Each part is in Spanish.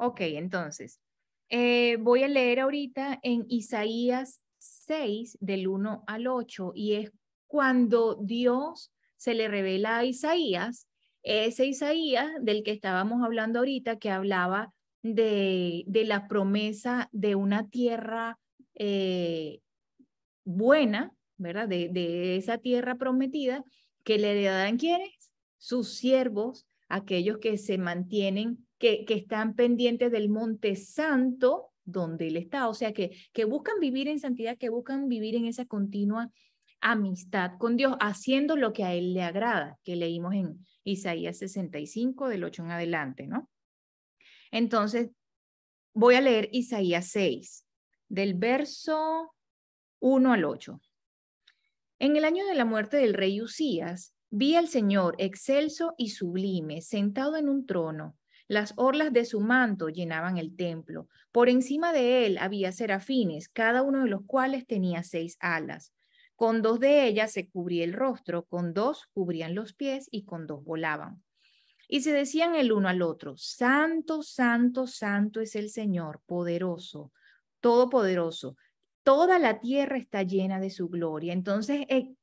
Ok, entonces, eh, voy a leer ahorita en Isaías 6, del 1 al 8, y es cuando Dios se le revela a Isaías, ese Isaías del que estábamos hablando ahorita, que hablaba de, la promesa de una tierra eh, buena, ¿verdad? De, esa tierra prometida que le dan quienes sus siervos, aquellos que se mantienen que, están pendientes del Monte Santo, donde él está, o sea, que, que buscan vivir en santidad, que buscan vivir en esa continua amistad con Dios, haciendo lo que a él le agrada, que leímos en Isaías 65, del 8 en adelante, ¿no? Entonces, voy a leer Isaías 6, del verso 1 al 8. En el año de la muerte del rey Usías, vi al Señor excelso y sublime, sentado en un trono, las orlas de su manto llenaban el templo. Por encima de él había serafines, cada uno de los cuales tenía seis alas. Con dos de ellas se cubría el rostro, con dos cubrían los pies y con dos volaban. Y se decían el uno al otro, Santo, Santo, Santo es el Señor, poderoso, todopoderoso. Toda la tierra está llena de su gloria. Entonces, eh,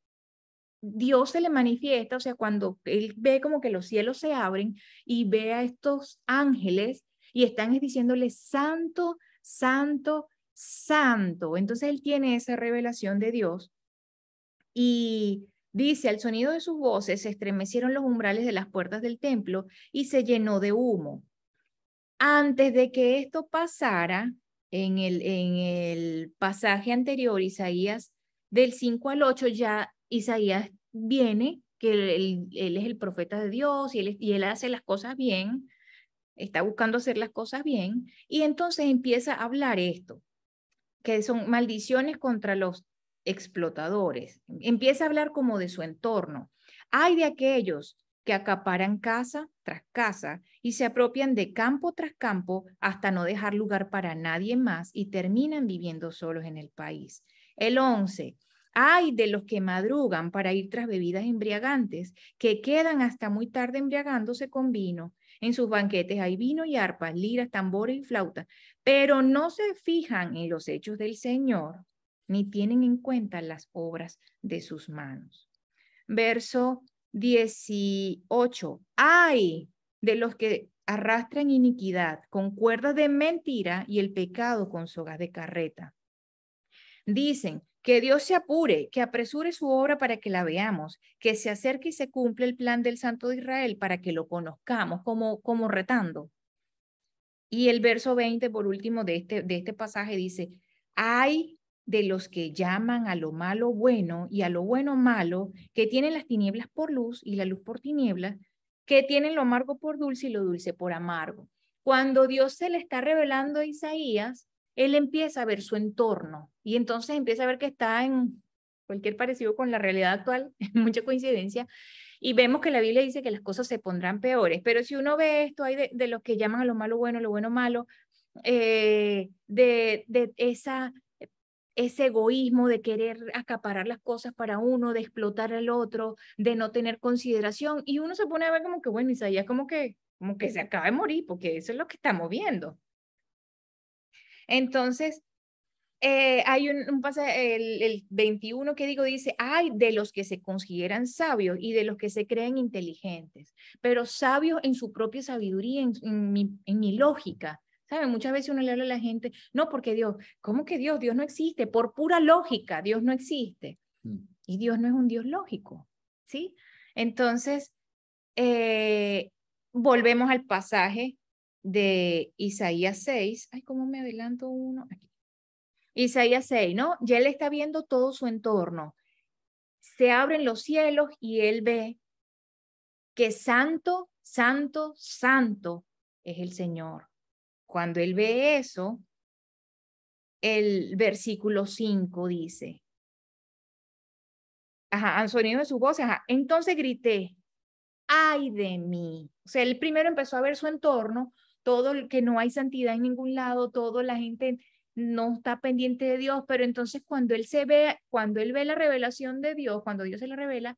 Dios se le manifiesta, o sea, cuando él ve como que los cielos se abren y ve a estos ángeles y están diciéndole, santo, santo, santo. Entonces él tiene esa revelación de Dios y dice, al sonido de sus voces se estremecieron los umbrales de las puertas del templo y se llenó de humo. Antes de que esto pasara, en el, en el pasaje anterior, Isaías del 5 al 8, ya Isaías viene, que él, es el profeta de Dios y él, y él hace las cosas bien, está buscando hacer las cosas bien, y entonces empieza a hablar esto, que son maldiciones contra los explotadores. Empieza a hablar como de su entorno. Hay de aquellos que acaparan casa tras casa y se apropian de campo tras campo hasta no dejar lugar para nadie más y terminan viviendo solos en el país. El 11, hay de los que madrugan para ir tras bebidas embriagantes, que quedan hasta muy tarde embriagándose con vino. En sus banquetes hay vino y arpas, liras, tambores y flauta, pero no se fijan en los hechos del Señor, ni tienen en cuenta las obras de sus manos. Verso 18. Hay de los que arrastran iniquidad con cuerdas de mentira y el pecado con sogas de carreta. Dicen, que Dios se apure, que apresure su obra para que la veamos, que se acerque y se cumpla el plan del Santo de Israel para que lo conozcamos como, como retando. Y el verso 20, por último, de este, de este pasaje dice, hay de los que llaman a lo malo bueno y a lo bueno malo, que tienen las tinieblas por luz y la luz por tinieblas, que tienen lo amargo por dulce y lo dulce por amargo. Cuando Dios se le está revelando a Isaías, él empieza a ver su entorno y entonces empieza a ver que está en cualquier parecido con la realidad actual, mucha coincidencia, y vemos que la Biblia dice que las cosas se pondrán peores, pero si uno ve esto, hay de, los que llaman a lo malo bueno, lo bueno malo, eh, de, esa, ese egoísmo de querer acaparar las cosas para uno, de explotar al otro, de no tener consideración, y uno se pone a ver como que, bueno, Isaías como que, como que se acaba de morir, porque eso es lo que estamos viendo. Entonces, eh, hay un, pasaje, el, 21 que digo, dice, hay de los que se consideran sabios y de los que se creen inteligentes, pero sabios en su propia sabiduría, en, mi, lógica. ¿Saben? Muchas veces uno le habla a la gente, no, porque Dios, ¿cómo que Dios? Dios no existe, por pura lógica, Dios no existe. Mm. Y Dios no es un Dios lógico, ¿sí? Entonces, eh, volvemos al pasaje de Isaías 6. Ay, ¿cómo me adelanto uno? Aquí. Isaías 6, ¿no? Ya él está viendo todo su entorno. Se abren los cielos y él ve que santo, santo, santo es el Señor. Cuando él ve eso, el versículo 5 dice, ajá, al sonido de su voz, ajá, entonces grité, ay de mí. O sea, él primero empezó a ver su entorno, todo que no hay santidad en ningún lado, toda la gente no está pendiente de Dios, pero entonces cuando él se ve, cuando él ve la revelación de Dios, cuando Dios se la revela,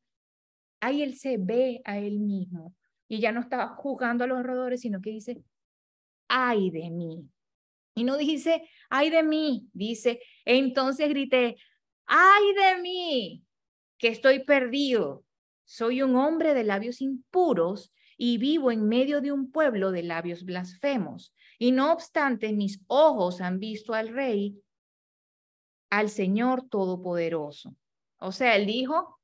ahí él se ve a él mismo y ya no está jugando a los roedores, sino que dice, ay de mí. Y no dice, ay de mí, dice, entonces grité, ay de mí, que estoy perdido. Soy un hombre de labios impuros y vivo en medio de un pueblo de labios blasfemos. Y no obstante, mis ojos han visto al Rey, al Señor Todopoderoso. O sea, él dijo,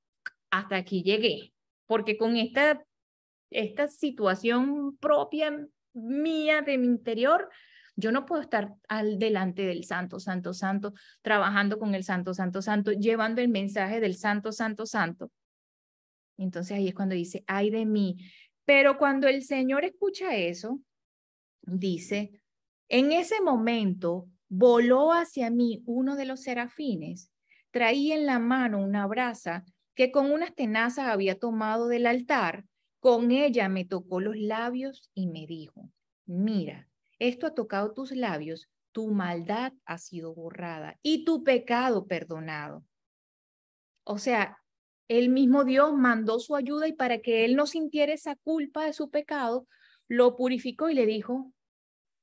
hasta aquí llegué, porque con esta, esta situación propia mía de mi interior, yo no puedo estar al delante del Santo, Santo, Santo, trabajando con el Santo, Santo, Santo, llevando el mensaje del Santo, Santo, Santo. Entonces ahí es cuando dice, ay de mí, pero cuando el Señor escucha eso, dice, en ese momento voló hacia mí uno de los serafines, traía en la mano una brasa que con unas tenazas había tomado del altar, con ella me tocó los labios y me dijo, mira, esto ha tocado tus labios, tu maldad ha sido borrada y tu pecado perdonado. O sea, el mismo Dios mandó su ayuda y para que él no sintiera esa culpa de su pecado, lo purificó y le dijo,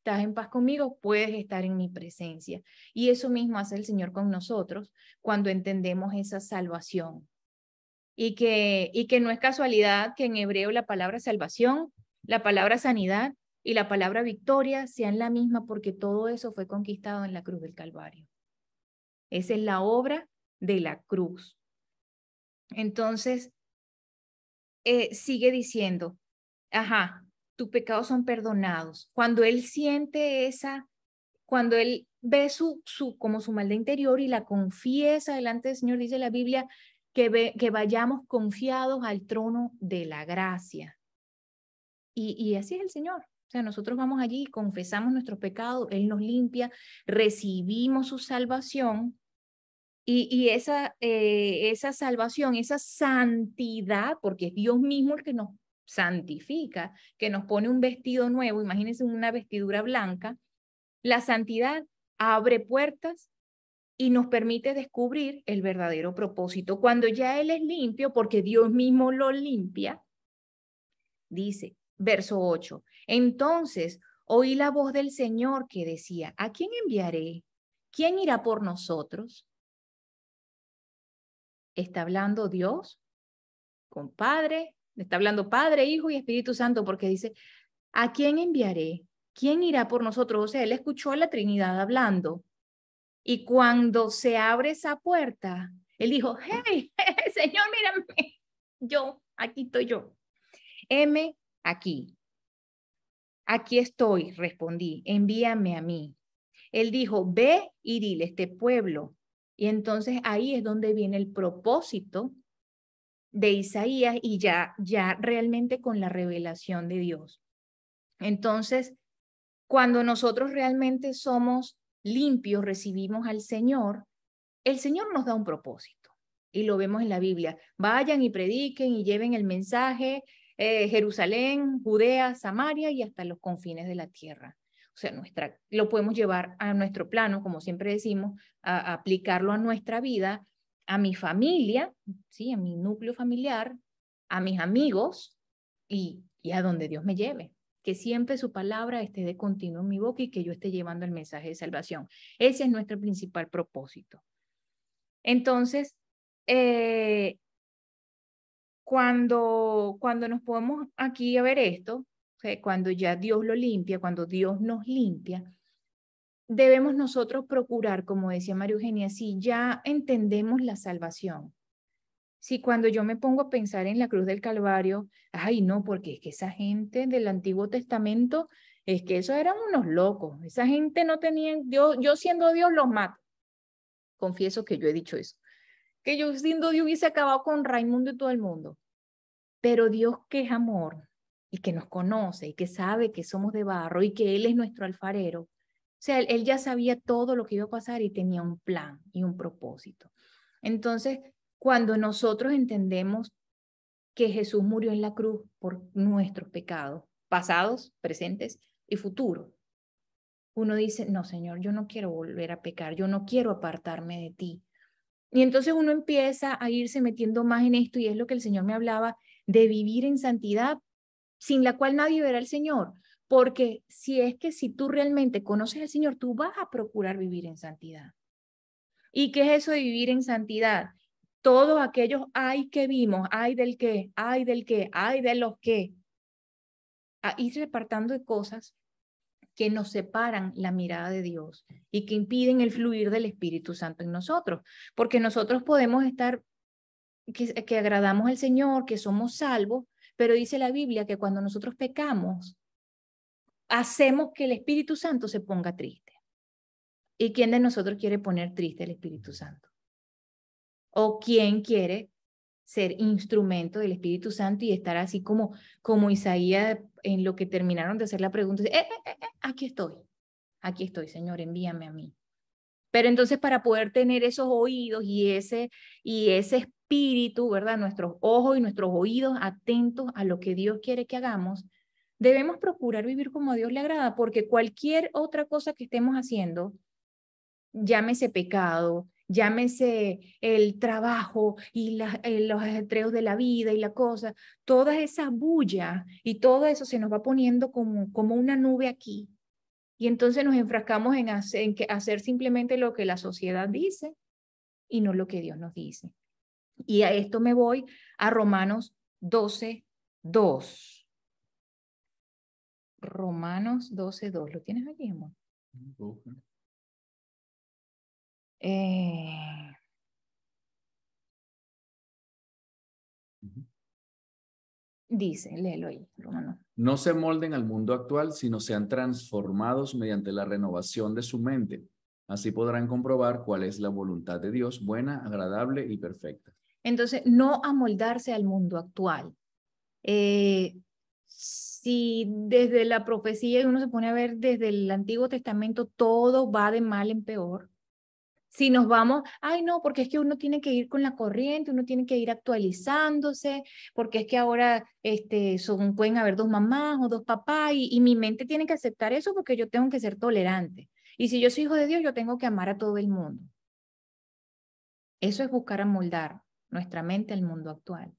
estás en paz conmigo, puedes estar en mi presencia. Y eso mismo hace el Señor con nosotros cuando entendemos esa salvación. Y que, y que no es casualidad que en hebreo la palabra salvación, la palabra sanidad y la palabra victoria sean la misma porque todo eso fue conquistado en la cruz del Calvario. Esa es la obra de la cruz. Entonces, eh, sigue diciendo, ajá, tus pecados son perdonados. Cuando él siente esa, cuando él ve su, su, como su maldad interior y la confiesa delante del Señor, dice la Biblia, que, que vayamos confiados al trono de la gracia. Y, y así es el Señor. O sea, nosotros vamos allí, confesamos nuestros pecados, Él nos limpia, recibimos su salvación y, esa, eh, esa salvación, esa santidad, porque es Dios mismo el que nos santifica, que nos pone un vestido nuevo, imagínense una vestidura blanca, la santidad abre puertas y nos permite descubrir el verdadero propósito. Cuando ya Él es limpio, porque Dios mismo lo limpia, dice, verso 8, entonces oí la voz del Señor que decía, ¿a quién enviaré? ¿Quién irá por nosotros? ¿Está hablando Dios con Padre? Está hablando Padre, Hijo y Espíritu Santo porque dice, ¿a quién enviaré? ¿Quién irá por nosotros? O sea, él escuchó a la Trinidad hablando. Y cuando se abre esa puerta, él dijo, hey, Señor, mírame, yo, aquí estoy yo. M, aquí. Aquí estoy, respondí, envíame a mí. Él dijo, ve y dile, este pueblo y entonces ahí es donde viene el propósito de Isaías y ya, ya realmente con la revelación de Dios. Entonces, cuando nosotros realmente somos limpios, recibimos al Señor, el Señor nos da un propósito. Y lo vemos en la Biblia. Vayan y prediquen y lleven el mensaje eh, Jerusalén, Judea, Samaria y hasta los confines de la tierra sea, nuestra, lo podemos llevar a nuestro plano, como siempre decimos, a, aplicarlo a nuestra vida, a mi familia, ¿sí? a mi núcleo familiar, a mis amigos y, y a donde Dios me lleve. Que siempre su palabra esté de continuo en mi boca y que yo esté llevando el mensaje de salvación. Ese es nuestro principal propósito. Entonces, eh, cuando, cuando nos podemos aquí a ver esto, cuando ya Dios lo limpia, cuando Dios nos limpia, debemos nosotros procurar, como decía María Eugenia, si ya entendemos la salvación, si cuando yo me pongo a pensar en la cruz del Calvario, ay no, porque es que esa gente del Antiguo Testamento, es que esos eran unos locos, esa gente no tenía, yo, yo siendo Dios los mato. Confieso que yo he dicho eso, que yo siendo Dios hubiese acabado con Raimundo y todo el mundo. Pero Dios que es amor, y que nos conoce y que sabe que somos de barro y que Él es nuestro alfarero. O sea, él, ya sabía todo lo que iba a pasar y tenía un plan y un propósito. Entonces, cuando nosotros entendemos que Jesús murió en la cruz por nuestros pecados, pasados, presentes y futuros, uno dice, no, Señor, yo no quiero volver a pecar, yo no quiero apartarme de ti. Y entonces uno empieza a irse metiendo más en esto y es lo que el Señor me hablaba de vivir en santidad sin la cual nadie verá al Señor. Porque si es que si tú realmente conoces al Señor, tú vas a procurar vivir en santidad. ¿Y qué es eso de vivir en santidad? Todos aquellos hay que vimos, hay del qué hay del qué hay de los qué ir repartando de cosas que nos separan la mirada de Dios y que impiden el fluir del Espíritu Santo en nosotros. Porque nosotros podemos estar, que agradamos al Señor, que somos salvos, pero dice la Biblia que cuando nosotros pecamos, hacemos que el Espíritu Santo se ponga triste. ¿Y quién de nosotros quiere poner triste al Espíritu Santo? ¿O quién quiere ser instrumento del Espíritu Santo y estar así como, como Isaías en lo que terminaron de hacer la pregunta? Eh, eh, eh, aquí estoy, aquí estoy, Señor, envíame a mí. Pero entonces para poder tener esos oídos y ese, y ese espíritu, ¿verdad? Nuestros ojos y nuestros oídos atentos a lo que Dios quiere que hagamos, debemos procurar vivir como a Dios le agrada, porque cualquier otra cosa que estemos haciendo, llámese pecado, llámese el trabajo y eh, los estreos de la vida y la cosa, toda esa bulla y todo eso se nos va poniendo como, como una nube aquí. Y entonces nos enfrascamos en hacer simplemente lo que la sociedad dice y no lo que Dios nos dice. Y a esto me voy a Romanos 12, 2. Romanos 12, 2. ¿Lo tienes aquí, amor? Eh, dice, léelo ahí, Romanos. No se molden al mundo actual, sino sean transformados mediante la renovación de su mente. Así podrán comprobar cuál es la voluntad de Dios, buena, agradable y perfecta. Entonces, no amoldarse al mundo actual. Eh, si desde la profecía uno se pone a ver desde el Antiguo Testamento, todo va de mal en peor. Si nos vamos, ay no, porque es que uno tiene que ir con la corriente, uno tiene que ir actualizándose, porque es que ahora este, pueden haber dos mamás o dos papás y, y mi mente tiene que aceptar eso porque yo tengo que ser tolerante. Y si yo soy hijo de Dios, yo tengo que amar a todo el mundo. Eso es buscar amoldar nuestra mente al mundo actual.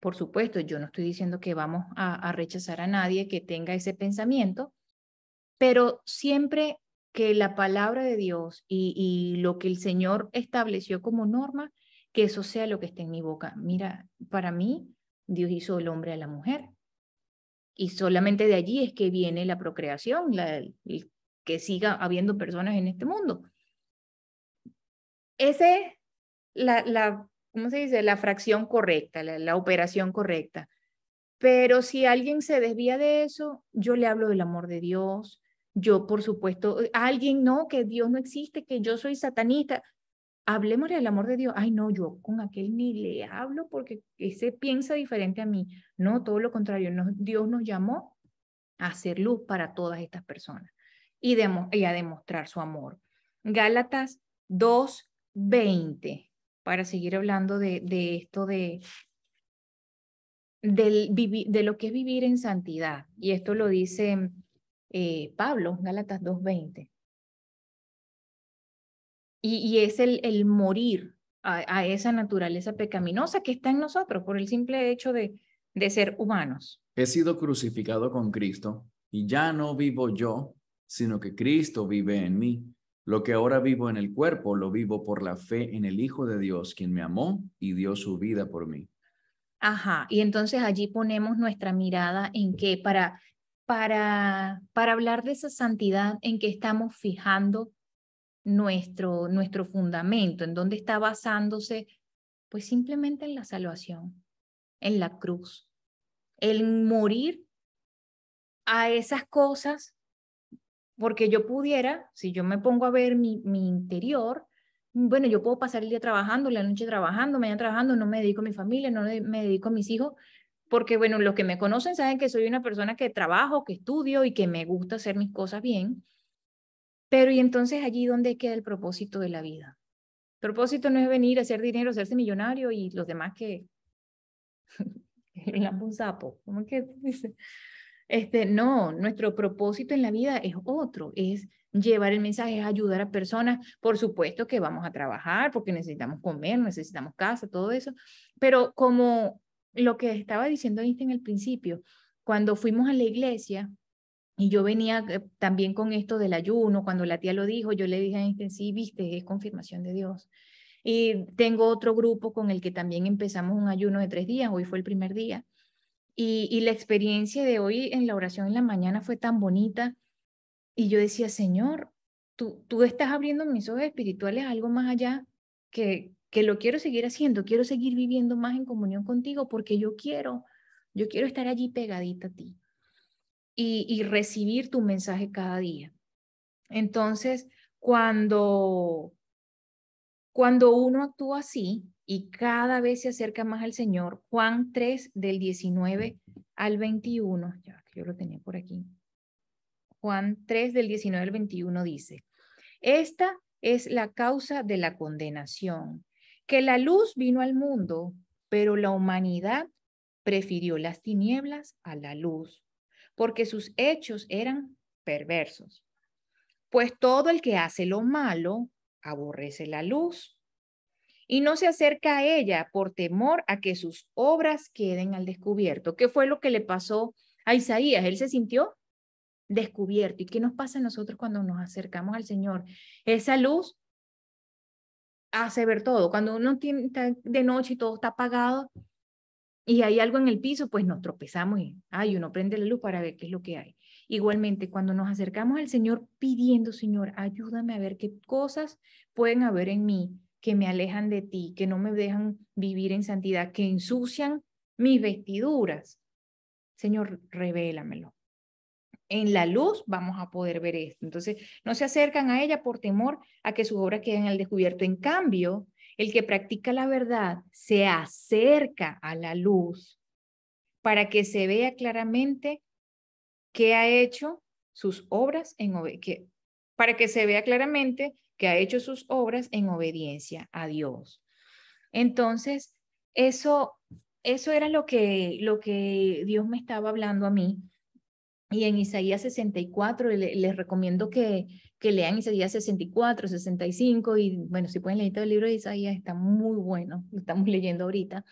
Por supuesto, yo no estoy diciendo que vamos a, rechazar a nadie que tenga ese pensamiento, pero siempre que la palabra de Dios y, lo que el Señor estableció como norma, que eso sea lo que esté en mi boca. Mira, para mí, Dios hizo el hombre a la mujer. Y solamente de allí es que viene la procreación, la, que siga habiendo personas en este mundo. Ese es la, la ¿cómo se dice? La fracción correcta, la, operación correcta. Pero si alguien se desvía de eso, yo le hablo del amor de Dios. Yo, por supuesto, eh, alguien no, que Dios no existe, que yo soy satanista. Hablemos del amor de Dios. Ay, no, yo con aquel ni le hablo porque ese piensa diferente a mí. No, todo lo contrario. Dios nos llamó a hacer luz para todas estas personas y, y a demostrar su amor. Gálatas 2, 20 para seguir hablando de, esto de, del, de lo que es vivir en santidad. Y esto lo dice eh, Pablo, Gálatas 2.20. Y, y, es el, el morir a, a, esa naturaleza pecaminosa que está en nosotros por el simple hecho de, de ser humanos. He sido crucificado con Cristo y ya no vivo yo, sino que Cristo vive en mí. Lo que ahora vivo en el cuerpo, lo vivo por la fe en el Hijo de Dios, quien me amó y dio su vida por mí. Ajá, y entonces allí ponemos nuestra mirada en que para, para, para hablar de esa santidad en que estamos fijando nuestro, nuestro fundamento, en dónde está basándose, pues simplemente en la salvación, en la cruz, el morir a esas cosas porque yo pudiera, si yo me pongo a ver mi, mi interior, bueno, yo puedo pasar el día trabajando, la noche trabajando, mañana trabajando, no me dedico a mi familia, no me dedico a mis hijos, porque bueno, los que me conocen saben que soy una persona que trabajo, que estudio y que me gusta hacer mis cosas bien. Pero y entonces allí dónde queda el propósito de la vida. El propósito no es venir a hacer dinero, hacerse millonario y los demás que... el un sapo, ¿cómo que dice? Este, no, nuestro propósito en la vida es otro, es llevar el mensaje, es ayudar a personas. Por supuesto que vamos a trabajar porque necesitamos comer, necesitamos casa, todo eso, pero como lo que estaba diciendo en el principio, cuando fuimos a la iglesia, y yo venía eh, también con esto del ayuno, cuando la tía lo dijo, yo le dije a Einstein, sí, viste, es confirmación de Dios. Y tengo otro grupo con el que también empezamos un ayuno de tres días, hoy fue el primer día. Y, la experiencia de hoy en la oración en la mañana fue tan bonita. Y yo decía, Señor, tú, tú estás abriendo mis ojos espirituales a algo más allá que, que lo quiero seguir haciendo, quiero seguir viviendo más en comunión contigo porque yo quiero, yo quiero estar allí pegadita a ti y, y recibir tu mensaje cada día. Entonces, cuando, cuando uno actúa así, y cada vez se acerca más al Señor. Juan 3 del 19 al 21, ya que yo lo tenía por aquí. Juan 3 del 19 al 21 dice, esta es la causa de la condenación, que la luz vino al mundo, pero la humanidad prefirió las tinieblas a la luz, porque sus hechos eran perversos. Pues todo el que hace lo malo aborrece la luz y no se acerca a ella por temor a que sus obras queden al descubierto. ¿Qué fue lo que le pasó a Isaías? Él se sintió descubierto. ¿Y qué nos pasa a nosotros cuando nos acercamos al Señor? Esa luz hace ver todo. Cuando uno está de noche y todo está apagado y hay algo en el piso, pues nos tropezamos y ay, uno prende la luz para ver qué es lo que hay. Igualmente, cuando nos acercamos al Señor pidiendo, Señor, ayúdame a ver qué cosas pueden haber en mí que me alejan de ti, que no me dejan vivir en santidad, que ensucian mis vestiduras. Señor, revélamelo. En la luz vamos a poder ver esto. Entonces, no se acercan a ella por temor a que sus obras queden al descubierto. En cambio, el que practica la verdad se acerca a la luz para que se vea claramente qué ha hecho sus obras en que, para que se vea claramente que ha hecho sus obras en obediencia a Dios. Entonces, eso, eso era lo que, lo que Dios me estaba hablando a mí. Y en Isaías 64, les, recomiendo que, que lean Isaías 64, 65, y bueno, si pueden leer todo el libro de Isaías, está muy bueno, lo estamos leyendo ahorita.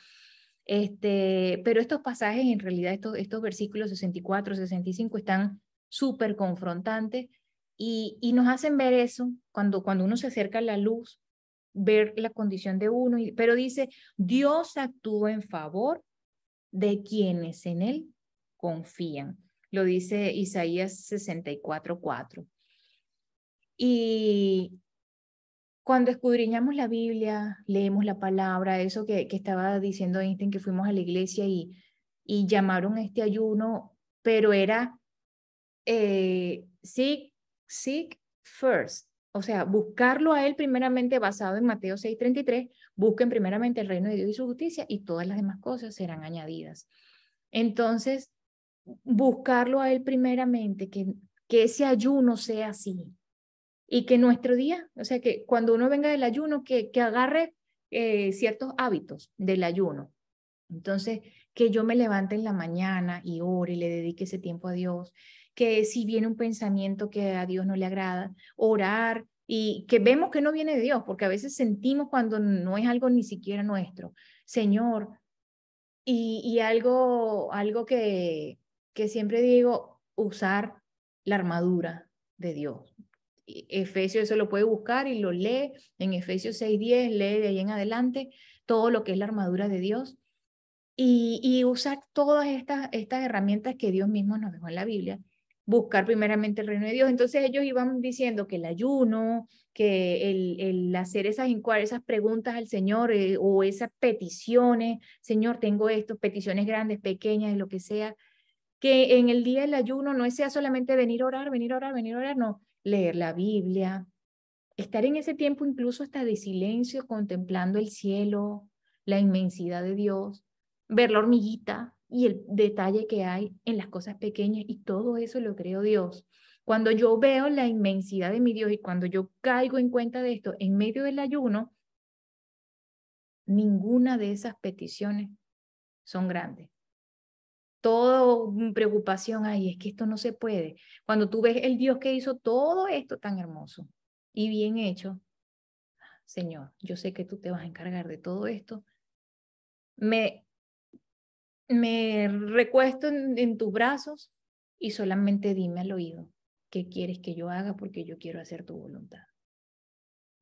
Este, pero estos pasajes, en realidad, estos, estos versículos 64, 65, están súper confrontantes y, nos hacen ver eso cuando, cuando uno se acerca a la luz, ver la condición de uno, y, pero dice, Dios actúa en favor de quienes en Él confían. Lo dice Isaías 64.4. Y cuando escudriñamos la Biblia, leemos la palabra, eso que, que estaba diciendo Einstein, que fuimos a la iglesia y, y llamaron este ayuno, pero era, eh, sí, seek first. O sea, buscarlo a Él primeramente basado en Mateo 6:33, busquen primeramente el reino de Dios y su justicia y todas las demás cosas serán añadidas. Entonces, buscarlo a Él primeramente, que, que ese ayuno sea así y que nuestro día, o sea, que cuando uno venga del ayuno, que, que agarre eh, ciertos hábitos del ayuno. Entonces, que yo me levante en la mañana y ore y le dedique ese tiempo a Dios, que si viene un pensamiento que a Dios no le agrada, orar y que vemos que no viene de Dios, porque a veces sentimos cuando no es algo ni siquiera nuestro. Señor, y, algo, algo que, que siempre digo, usar la armadura de Dios. Efesios, eso lo puede buscar y lo lee en Efesios 6.10, lee de ahí en adelante todo lo que es la armadura de Dios y, usar todas estas, estas herramientas que Dios mismo nos dejó en la Biblia buscar primeramente el reino de Dios. Entonces ellos iban diciendo que el ayuno, que el, el hacer esas esas preguntas al Señor eh, o esas peticiones, Señor, tengo esto, peticiones grandes, pequeñas, lo que sea, que en el día del ayuno no sea solamente venir a orar, venir a orar, venir a orar, no, leer la Biblia, estar en ese tiempo incluso hasta de silencio, contemplando el cielo, la inmensidad de Dios, ver la hormiguita, y el detalle que hay en las cosas pequeñas y todo eso lo creo Dios. Cuando yo veo la inmensidad de mi Dios y cuando yo caigo en cuenta de esto en medio del ayuno, ninguna de esas peticiones son grandes. Todo mm, preocupación, hay, es que esto no se puede. Cuando tú ves el Dios que hizo todo esto tan hermoso y bien hecho, Señor, yo sé que tú te vas a encargar de todo esto, me me recuesto en, tus brazos y solamente dime al oído qué quieres que yo haga porque yo quiero hacer tu voluntad.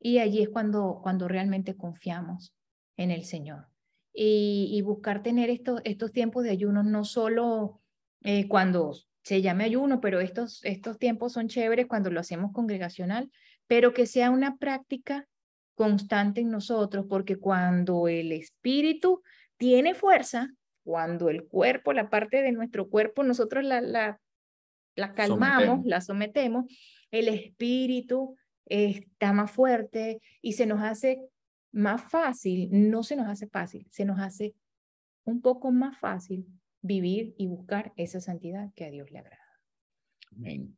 Y allí es cuando, cuando realmente confiamos en el Señor. Y, buscar tener estos, estos tiempos de ayuno, no solo eh, cuando se llame ayuno, pero estos, estos tiempos son chéveres cuando lo hacemos congregacional, pero que sea una práctica constante en nosotros, porque cuando el espíritu tiene fuerza, cuando el cuerpo, la parte de nuestro cuerpo, nosotros la, calmamos, la sometemos, el espíritu está más fuerte y se nos hace más fácil, no se nos hace fácil, se nos hace un poco más fácil vivir y buscar esa santidad que a Dios le agrada. Amén.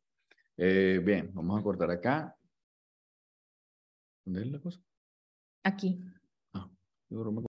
Eh, bien, vamos a cortar acá. ¿Dónde es la cosa? Aquí. Ah, yo